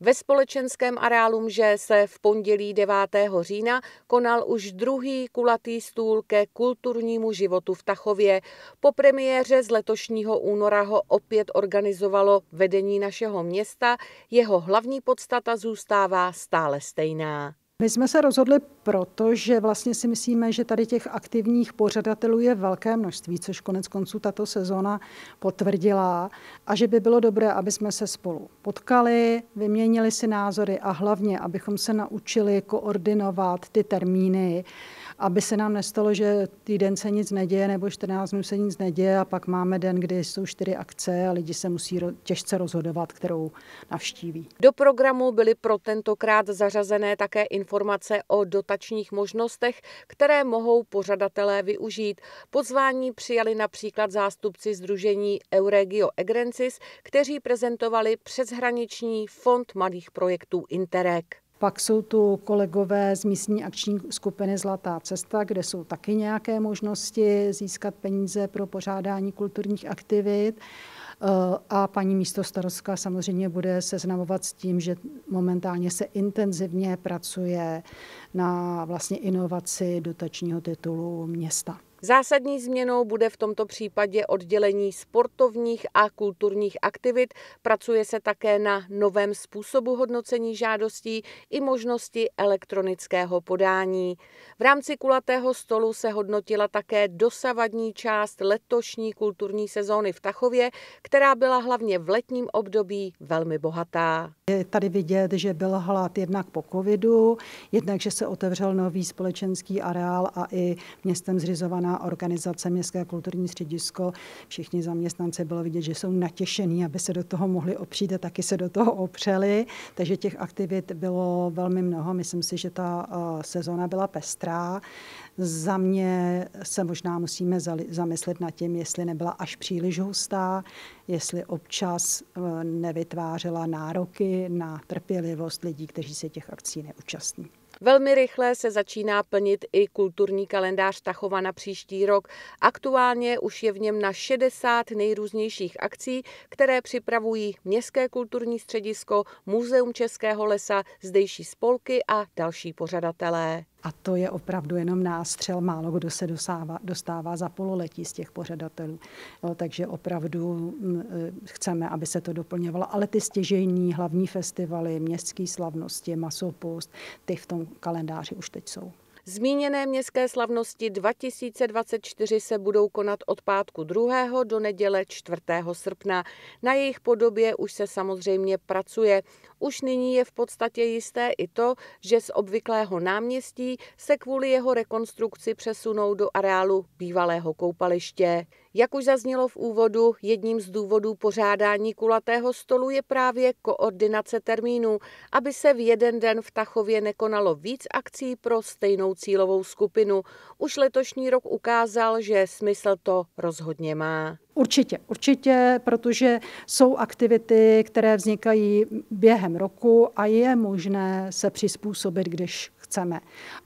Ve společenském areálu že se v pondělí 9. října konal už druhý kulatý stůl ke kulturnímu životu v Tachově. Po premiéře z letošního února ho opět organizovalo vedení našeho města, jeho hlavní podstata zůstává stále stejná. My jsme se rozhodli proto, že vlastně si myslíme, že tady těch aktivních pořadatelů je velké množství, což konec konců tato sezona potvrdila a že by bylo dobré, aby jsme se spolu potkali, vyměnili si názory a hlavně, abychom se naučili koordinovat ty termíny, aby se nám nestalo, že týden se nic neděje nebo 14 dnů se nic neděje a pak máme den, kdy jsou čtyři akce a lidi se musí těžce rozhodovat, kterou navštíví. Do programu byly pro tentokrát zařazené také informace informace o dotačních možnostech, které mohou pořadatelé využít. Pozvání přijali například zástupci Združení Euregio Egrensis, kteří prezentovali přeshraniční fond malých projektů Interreg. Pak jsou tu kolegové z místní akční skupiny Zlatá cesta, kde jsou taky nějaké možnosti získat peníze pro pořádání kulturních aktivit. Eh, a paní starostka samozřejmě bude seznamovat s tím, že momentálně se intenzivně pracuje na vlastně inovaci dotačního titulu města. Zásadní změnou bude v tomto případě oddělení sportovních a kulturních aktivit. Pracuje se také na novém způsobu hodnocení žádostí i možnosti elektronického podání. V rámci kulatého stolu se hodnotila také dosavadní část letošní kulturní sezóny v Tachově, která byla hlavně v letním období velmi bohatá. Je tady vidět, že byl hlad jednak po covidu, jednak, že se otevřel nový společenský areál a i městem zřizovaná výborná organizace Městské kulturní středisko. Všichni zaměstnanci bylo vidět, že jsou natěšení, aby se do toho mohli opřít a taky se do toho opřeli. Takže těch aktivit bylo velmi mnoho. Myslím si, že ta eh, sezona byla pestrá. Za mě se možná musíme zamyslet nad tím, jestli nebyla až příliš hustá, jestli občas eh, nevytvářela nároky na trpělivost lidí, kteří se těch akcí neúčastní. Velmi rychle se začíná plnit i kulturní kalendář Tachova na příští rok. Aktuálně už je v něm na 60 nejrůznějších akcí, které připravují Městské kulturní středisko, Muzeum Českého lesa, zdejší spolky a další pořadatelé. A to je opravdu jenom nástřel, málo kdo se dosává dostává za pololetí z těch pořadatelů. Jo, takže opravdu mm, eh, chceme, aby se to doplňovalo. Ale ty stěžejní hlavní festivaly, městské slavnosti, masopust, ty v tom kalendáři už teď jsou. Zmíněné městské slavnosti 2024 se budou konat od pátku 2. do neděle 4. srpna. Na jejich podobě už se samozřejmě pracuje. Už nyní je v podstatě jisté i to, že z obvyklého náměstí se kvůli jeho rekonstrukci přesunou do areálu bývalého koupaliště. Jak už zaznělo v úvodu, jedním z důvodů pořádání kulatého stolu je právě koordinace termínů, aby se v jeden den v Tachově nekonalo víc akcí pro stejnou cílovou skupinu. Už letošní rok ukázal, že smysl to rozhodně má. Určitě, určitě, protože jsou aktivity, které vznikají během roku a je možné se přizpůsobit, když chceme.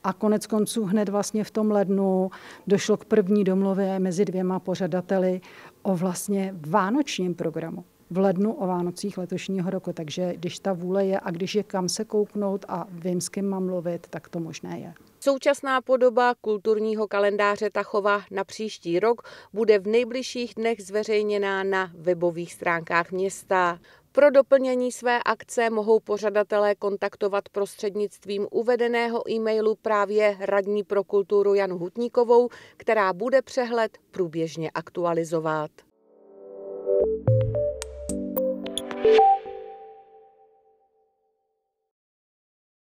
A konec konců hned vlastně v tom lednu došlo k první domluvě mezi dvěma pořadateli o vlastně vánočním programu v lednu o Vánocích letošního roku, takže když ta vůle je a když je kam se kouknout a vím, s kým mám mluvit, tak to možné je. Současná podoba kulturního kalendáře Tachova na příští rok bude v nejbližších dnech zveřejněná na webových stránkách města. Pro doplnění své akce mohou pořadatelé kontaktovat prostřednictvím uvedeného e-mailu právě radní pro kulturu Janu Hutníkovou, která bude přehled průběžně aktualizovat.